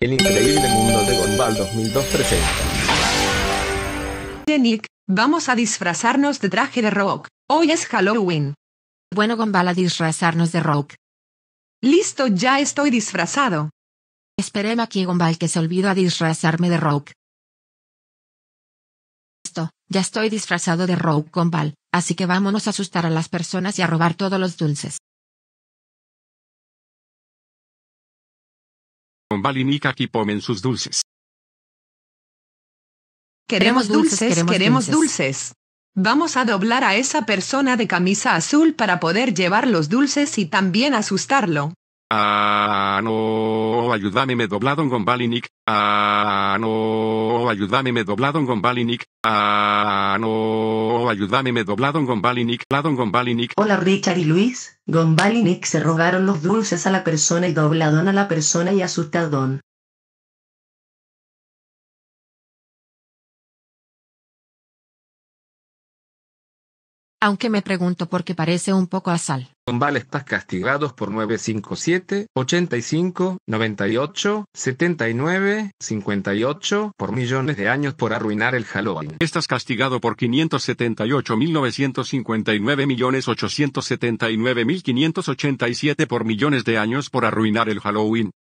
El increíble mundo de Gumball 2002 presenta. Nick, vamos a disfrazarnos de traje de rock. Hoy es Halloween. Bueno, Gumball, a disfrazarnos de rock. Listo, ya estoy disfrazado. Esperemos aquí, Gumball, que se olvidó a disfrazarme de rock. Listo, ya estoy disfrazado de rock, Gumball, así que vámonos a asustar a las personas y a robar todos los dulces. Gonbalinik ¡Aquí ponen sus dulces. Queremos dulces, queremos, dulces. Vamos a doblar a esa persona de camisa azul para poder llevar los dulces y también asustarlo. Ah, no, ayúdame me doblado en Gombalinic. Ah, no, ayúdame me doblado en Gombalinic. Ah, no ayúdame me Dobladón, Gombalinik, Hola Richard y Luis, Gombalinik se rogaron los dulces a la persona y dobladón a la persona y asustadón. aunque me pregunto por qué parece un poco a sal. Tombal estás castigados por 957, 85, 98, 79, 58 por millones de años por arruinar el Halloween. Estás castigado por 578,959,879,587 millones por millones de años por arruinar el Halloween.